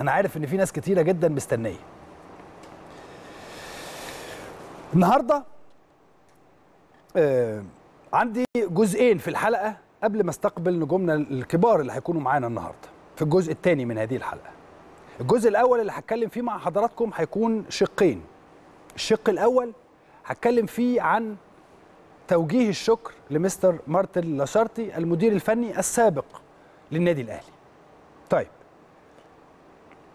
انا عارف ان في ناس كتيره جدا مستنيه النهارده آه عندي جزئين في الحلقه قبل ما استقبل نجومنا الكبار اللي هيكونوا معانا النهارده في الجزء الثاني من هذه الحلقه الجزء الاول اللي هتكلم فيه مع حضراتكم هيكون شقين الشق الاول هتكلم فيه عن توجيه الشكر لمستر مارتن لاشارتي المدير الفني السابق للنادي الاهلي طيب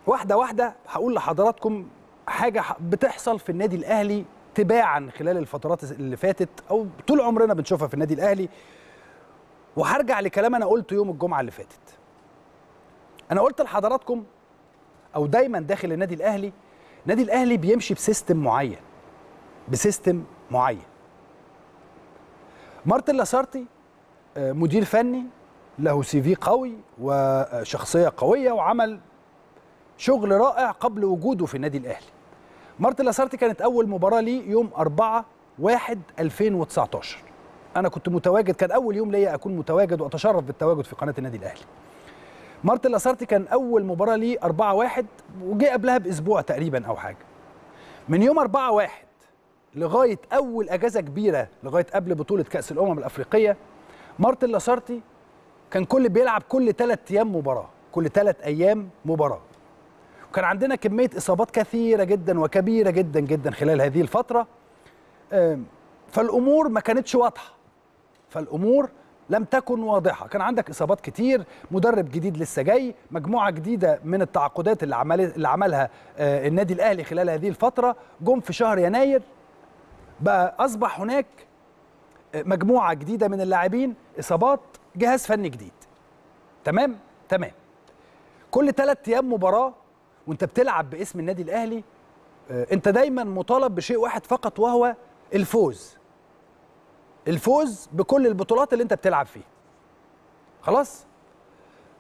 واحده واحده هقول لحضراتكم حاجه بتحصل في النادي الاهلي تباعا خلال الفترات اللي فاتت او طول عمرنا بنشوفها في النادي الاهلي وهرجع لكلام انا قلته يوم الجمعه اللي فاتت انا قلت لحضراتكم او دايما داخل النادي الاهلي النادي الاهلي بيمشي بسيستم معين بسيستم معين مارتن لاسارتي آه، مدير فني له سي في قوي وشخصيه قويه وعمل شغل رائع قبل وجوده في النادي الاهلي مارتن لاسارتي كانت اول مباراه لي يوم 4 1 2019 انا كنت متواجد كان اول يوم ليا اكون متواجد واتشرف بالتواجد في قناه النادي الاهلي مارتن لاسارتي كان اول مباراه لي 4 1 وجه قبلها باسبوع تقريبا او حاجه من يوم 4 1 لغايه اول اجازه كبيره لغايه قبل بطوله كاس الامم الافريقيه مارتن لاسارتي كان كل بيلعب كل ثلاث ايام مباراه كل ثلاث ايام مباراه وكان عندنا كميه اصابات كثيره جدا وكبيره جدا جدا خلال هذه الفتره فالامور ما كانتش واضحه فالامور لم تكن واضحه كان عندك اصابات كتير مدرب جديد لسه جاي مجموعه جديده من التعاقدات اللي, عمل اللي عملها آه، النادي الاهلي خلال هذه الفتره جم في شهر يناير بقى اصبح هناك آه، مجموعه جديده من اللاعبين اصابات جهاز فني جديد تمام تمام كل ثلاث ايام مباراه وانت بتلعب باسم النادي الاهلي آه، انت دايما مطالب بشيء واحد فقط وهو الفوز الفوز بكل البطولات اللي انت بتلعب فيها خلاص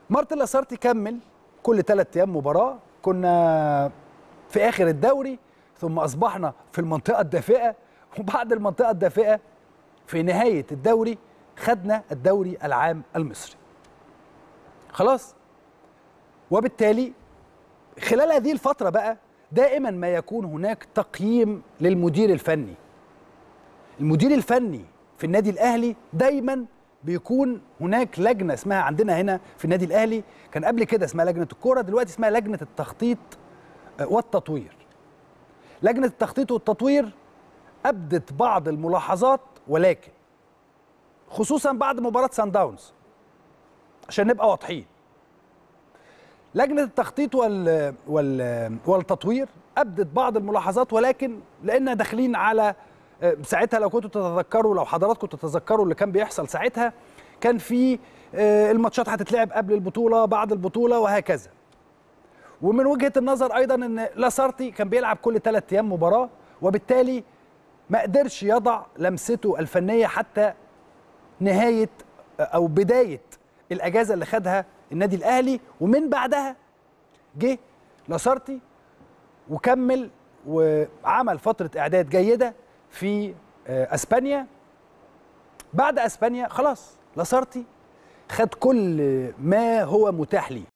مارتن لاسارتي كمل كل ثلاث ايام مباراه كنا في اخر الدوري ثم اصبحنا في المنطقه الدافئه وبعد المنطقه الدافئه في نهايه الدوري خدنا الدوري العام المصري خلاص وبالتالي خلال هذه الفترة بقى دائما ما يكون هناك تقييم للمدير الفني المدير الفني في النادي الأهلي دايما بيكون هناك لجنة اسمها عندنا هنا في النادي الأهلي كان قبل كده اسمها لجنة الكرة دلوقتي اسمها لجنة التخطيط والتطوير لجنة التخطيط والتطوير أبدت بعض الملاحظات ولكن خصوصا بعد مباراة سان داونز عشان نبقى واضحين لجنه التخطيط وال... وال... والتطوير ابدت بعض الملاحظات ولكن لان داخلين على ساعتها لو كنتوا تتذكروا لو حضراتكم تتذكروا اللي كان بيحصل ساعتها كان في الماتشات هتتلعب قبل البطوله بعد البطوله وهكذا ومن وجهه النظر ايضا ان لاسارتي كان بيلعب كل ثلاث ايام مباراه وبالتالي ما قدرش يضع لمسته الفنيه حتى نهايه او بدايه الاجازه اللي خدها النادي الاهلي ومن بعدها جه لاسارتي وكمل وعمل فتره اعداد جيده في آه، اسبانيا بعد اسبانيا خلاص لاسارتي خد كل ما هو متاح ليه